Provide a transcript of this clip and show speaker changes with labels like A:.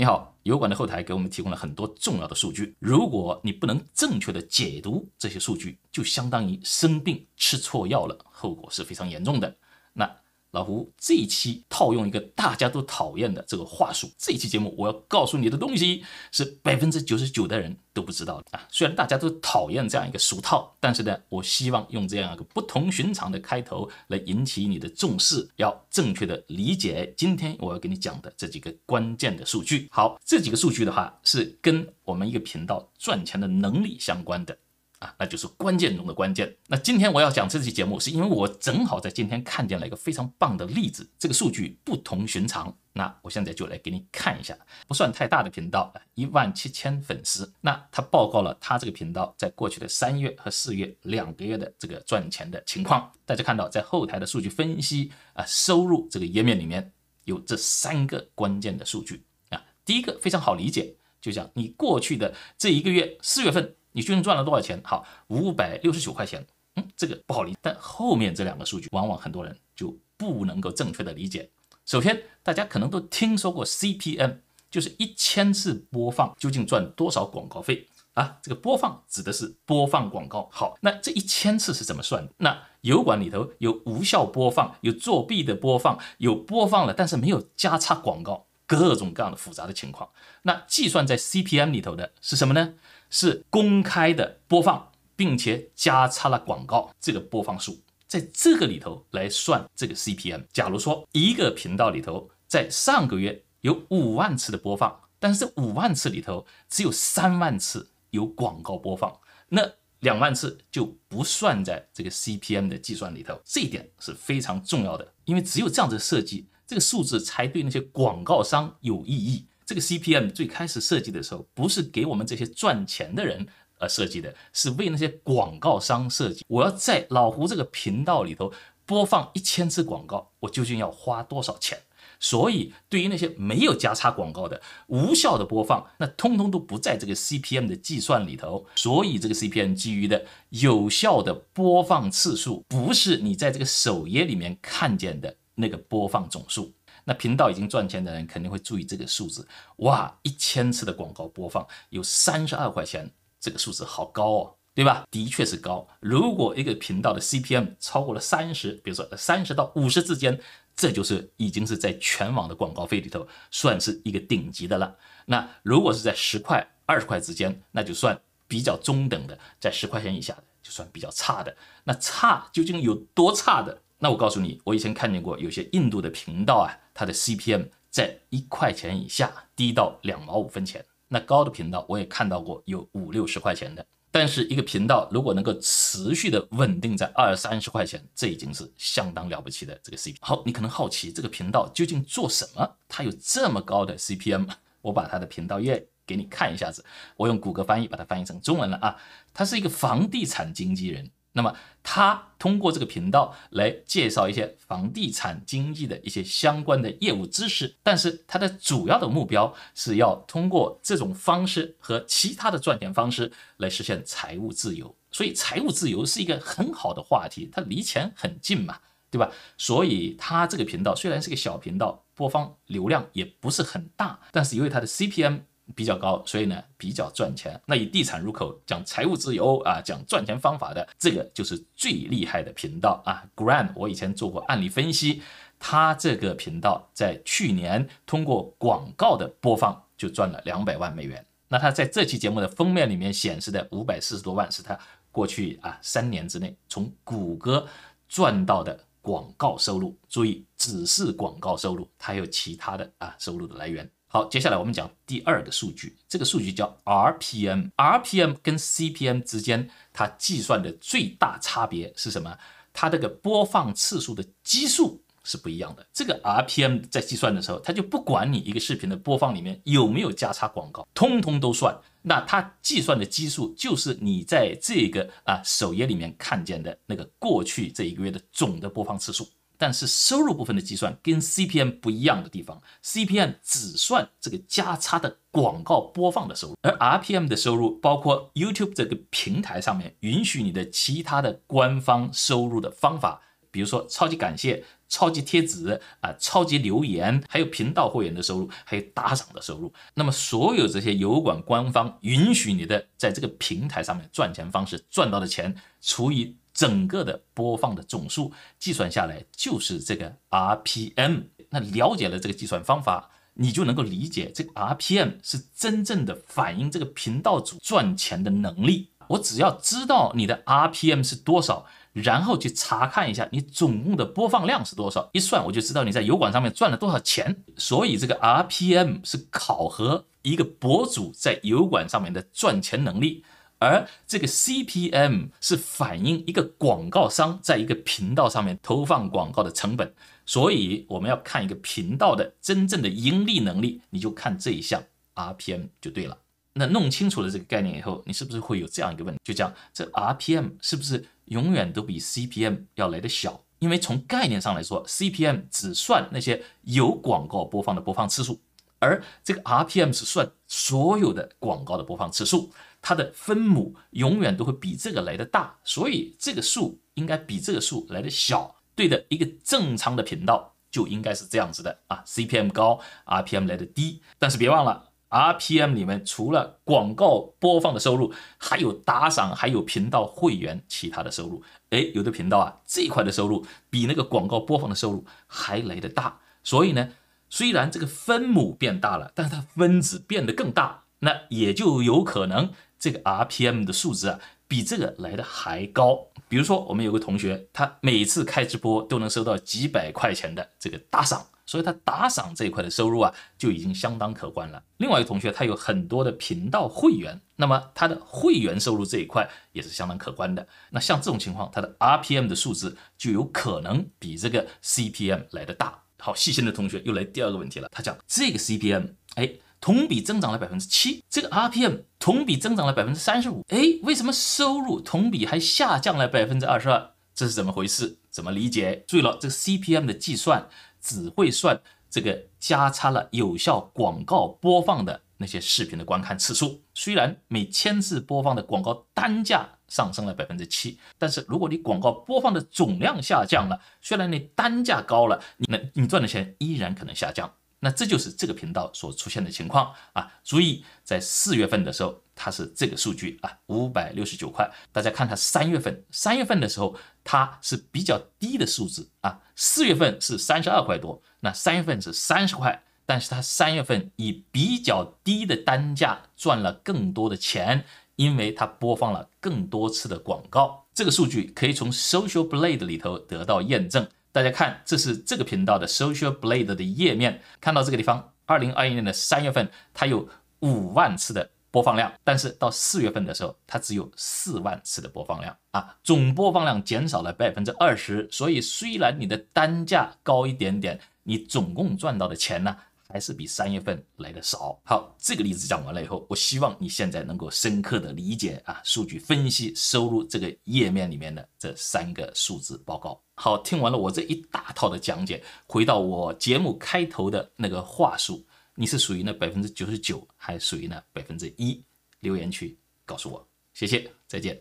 A: 你好，油管的后台给我们提供了很多重要的数据。如果你不能正确的解读这些数据，就相当于生病吃错药了，后果是非常严重的。那老胡这一期套用一个大家都讨厌的这个话术，这一期节目我要告诉你的东西是百分之九十九的人都不知道的啊。虽然大家都讨厌这样一个俗套，但是呢，我希望用这样一个不同寻常的开头来引起你的重视，要正确的理解今天我要给你讲的这几个关键的数据。好，这几个数据的话是跟我们一个频道赚钱的能力相关的。啊，那就是关键中的关键。那今天我要讲这期节目，是因为我正好在今天看见了一个非常棒的例子，这个数据不同寻常。那我现在就来给你看一下，不算太大的频道，一万七千粉丝。那他报告了他这个频道在过去的三月和四月两个月的这个赚钱的情况。大家看到，在后台的数据分析啊收入这个页面里面有这三个关键的数据啊。第一个非常好理解，就像你过去的这一个月，四月份。你究竟赚了多少钱？好，五百六十九块钱。嗯，这个不好理解。但后面这两个数据，往往很多人就不能够正确的理解。首先，大家可能都听说过 CPM，就是一千次播放究竟赚多少广告费啊？这个播放指的是播放广告。好，那这一千次是怎么算的？那油管里头有无效播放，有作弊的播放，有播放了但是没有加插广告，各种各样的复杂的情况。那计算在 CPM 里头的是什么呢？是公开的播放，并且加插了广告，这个播放数在这个里头来算这个 CPM。假如说一个频道里头在上个月有五万次的播放，但是这五万次里头只有三万次有广告播放，那两万次就不算在这个 CPM 的计算里头。这一点是非常重要的，因为只有这样子设计，这个数字才对那些广告商有意义。这个 CPM 最开始设计的时候，不是给我们这些赚钱的人呃设计的，是为那些广告商设计。我要在老胡这个频道里头播放一千次广告，我究竟要花多少钱？所以，对于那些没有加插广告的无效的播放，那通通都不在这个 CPM 的计算里头。所以，这个 CPM 基于的有效的播放次数，不是你在这个首页里面看见的那个播放总数。那频道已经赚钱的人肯定会注意这个数字，哇，一千次的广告播放有三十二块钱，这个数字好高哦，对吧？的确是高。如果一个频道的 CPM 超过了三十，比如说三十到五十之间，这就是已经是在全网的广告费里头算是一个顶级的了。那如果是在十块二十块之间，那就算比较中等的，在十块钱以下的就算比较差的。那差究竟有多差的？那我告诉你，我以前看见过有些印度的频道啊。它的 CPM 在一块钱以下，低到两毛五分钱。那高的频道我也看到过，有五六十块钱的。但是一个频道如果能够持续的稳定在二三十块钱，这已经是相当了不起的这个 CP。好，你可能好奇这个频道究竟做什么，它有这么高的 CPM。我把它的频道页给你看一下子，我用谷歌翻译把它翻译成中文了啊。他是一个房地产经纪人。那么他通过这个频道来介绍一些房地产经济的一些相关的业务知识，但是他的主要的目标是要通过这种方式和其他的赚钱方式来实现财务自由。所以财务自由是一个很好的话题，它离钱很近嘛，对吧？所以他这个频道虽然是个小频道，播放流量也不是很大，但是由于他的 CPM。比较高，所以呢比较赚钱。那以地产入口讲财务自由啊，讲赚钱方法的这个就是最厉害的频道啊。g r a n d 我以前做过案例分析，他这个频道在去年通过广告的播放就赚了两百万美元。那他在这期节目的封面里面显示的五百四十多万是他过去啊三年之内从谷歌赚到的广告收入。注意，只是广告收入，他有其他的啊收入的来源。好，接下来我们讲第二个数据，这个数据叫 RPM。RPM 跟 CPM 之间，它计算的最大差别是什么？它这个播放次数的基数是不一样的。这个 RPM 在计算的时候，它就不管你一个视频的播放里面有没有加插广告，通通都算。那它计算的基数就是你在这个啊首页里面看见的那个过去这一个月的总的播放次数。但是收入部分的计算跟 CPM 不一样的地方，CPM 只算这个加差的广告播放的收入，而 RPM 的收入包括 YouTube 这个平台上面允许你的其他的官方收入的方法，比如说超级感谢、超级贴纸啊、超级留言，还有频道会员的收入，还有打赏的收入。那么所有这些油管官方允许你的在这个平台上面赚钱方式赚到的钱除以。整个的播放的总数计算下来就是这个 RPM。那了解了这个计算方法，你就能够理解这个 RPM 是真正的反映这个频道主赚钱的能力。我只要知道你的 RPM 是多少，然后去查看一下你总共的播放量是多少，一算我就知道你在油管上面赚了多少钱。所以这个 RPM 是考核一个博主在油管上面的赚钱能力。而这个 CPM 是反映一个广告商在一个频道上面投放广告的成本，所以我们要看一个频道的真正的盈利能力，你就看这一项 RPM 就对了。那弄清楚了这个概念以后，你是不是会有这样一个问题？就讲这 RPM 是不是永远都比 CPM 要来的小？因为从概念上来说，CPM 只算那些有广告播放的播放次数，而这个 RPM 是算所有的广告的播放次数。它的分母永远都会比这个来的大，所以这个数应该比这个数来的小。对的，一个正常的频道就应该是这样子的啊，CPM 高，RPM 来的低。但是别忘了，RPM 里面除了广告播放的收入，还有打赏，还有频道会员其他的收入。哎，有的频道啊，这一块的收入比那个广告播放的收入还来的大。所以呢，虽然这个分母变大了，但是它分子变得更大，那也就有可能。这个 RPM 的数值啊，比这个来的还高。比如说，我们有个同学，他每次开直播都能收到几百块钱的这个打赏，所以他打赏这一块的收入啊，就已经相当可观了。另外一个同学，他有很多的频道会员，那么他的会员收入这一块也是相当可观的。那像这种情况，他的 RPM 的数字就有可能比这个 CPM 来的大。好，细心的同学又来第二个问题了，他讲这个 CPM，哎。同比增长了百分之七，这个 RPM 同比增长了百分之三十五。哎，为什么收入同比还下降了百分之二十二？这是怎么回事？怎么理解？注意了，这个 CPM 的计算只会算这个加差了有效广告播放的那些视频的观看次数。虽然每千次播放的广告单价上升了百分之七，但是如果你广告播放的总量下降了，虽然你单价高了，你那你赚的钱依然可能下降。那这就是这个频道所出现的情况啊！注意，在四月份的时候，它是这个数据啊，五百六十九块。大家看它三月份，三月份的时候它是比较低的数字啊，四月份是三十二块多，那三月份是三十块，但是它三月份以比较低的单价赚了更多的钱，因为它播放了更多次的广告。这个数据可以从 Social Blade 里头得到验证。大家看，这是这个频道的 Social Blade 的页面，看到这个地方，二零二一年的三月份，它有五万次的播放量，但是到四月份的时候，它只有四万次的播放量啊，总播放量减少了百分之二十。所以虽然你的单价高一点点，你总共赚到的钱呢？还是比三月份来的少。好，这个例子讲完了以后，我希望你现在能够深刻的理解啊，数据分析收入这个页面里面的这三个数字报告。好，听完了我这一大套的讲解，回到我节目开头的那个话术，你是属于那百分之九十九，还属于那百分之一？留言区告诉我，谢谢，再见。